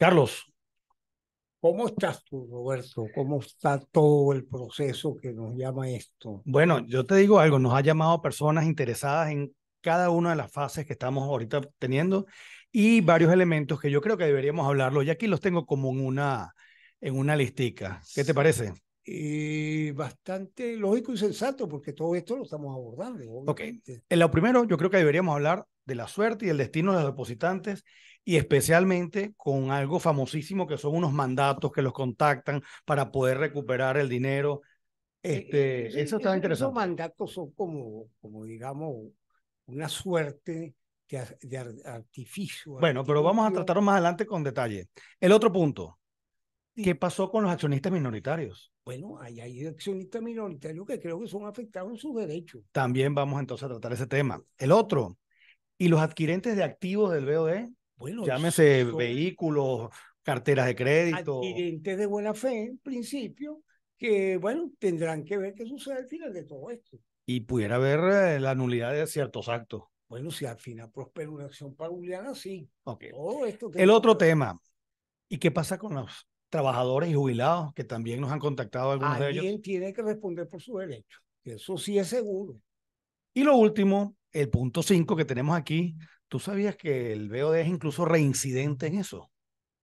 Carlos. ¿Cómo estás tú, Roberto? ¿Cómo está todo el proceso que nos llama esto? Bueno, yo te digo algo, nos ha llamado personas interesadas en cada una de las fases que estamos ahorita teniendo y varios elementos que yo creo que deberíamos hablarlo. Y aquí los tengo como en una, en una listica. ¿Qué te parece? Y bastante lógico y sensato, porque todo esto lo estamos abordando. Ok. En lo primero, yo creo que deberíamos hablar de la suerte y el destino de los depositantes y especialmente con algo famosísimo que son unos mandatos que los contactan para poder recuperar el dinero. E, e, este, eso Esos mandatos son como, como digamos, una suerte de, de artificio. Bueno, pero vamos a tratarlo más adelante con detalle. El otro punto, ¿Qué pasó con los accionistas minoritarios? Bueno, hay, hay, accionistas minoritarios que creo que son afectados en sus derechos. También vamos entonces a tratar ese tema. El otro, ¿y los adquirentes de activos del BOD? Bueno, Llámese vehículos, carteras de crédito. Adquirentes de buena fe, en principio, que, bueno, tendrán que ver qué sucede al final de todo esto. Y pudiera haber eh, la nulidad de ciertos actos. Bueno, si al final prospera una acción pauliana, sí. esto El otro tema. ¿Y qué pasa con los trabajadores y jubilados que también nos han contactado algunos de ellos? Alguien tiene que responder por su derecho. Eso sí es seguro. Y lo último, el punto 5 que tenemos aquí ¿Tú sabías que el BOD es incluso reincidente en eso?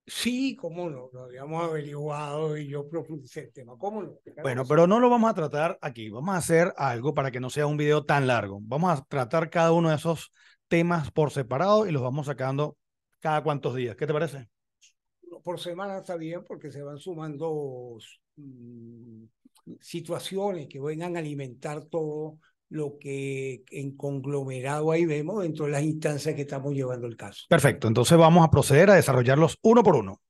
Sí, cómo no, lo habíamos averiguado y yo profundicé el tema, cómo no. Bueno, pero no lo vamos a tratar aquí, vamos a hacer algo para que no sea un video tan largo. Vamos a tratar cada uno de esos temas por separado y los vamos sacando cada cuantos días. ¿Qué te parece? Por semana está bien porque se van sumando mm, situaciones que vengan a alimentar todo lo que en conglomerado ahí vemos dentro de las instancias que estamos llevando el caso. Perfecto, entonces vamos a proceder a desarrollarlos uno por uno.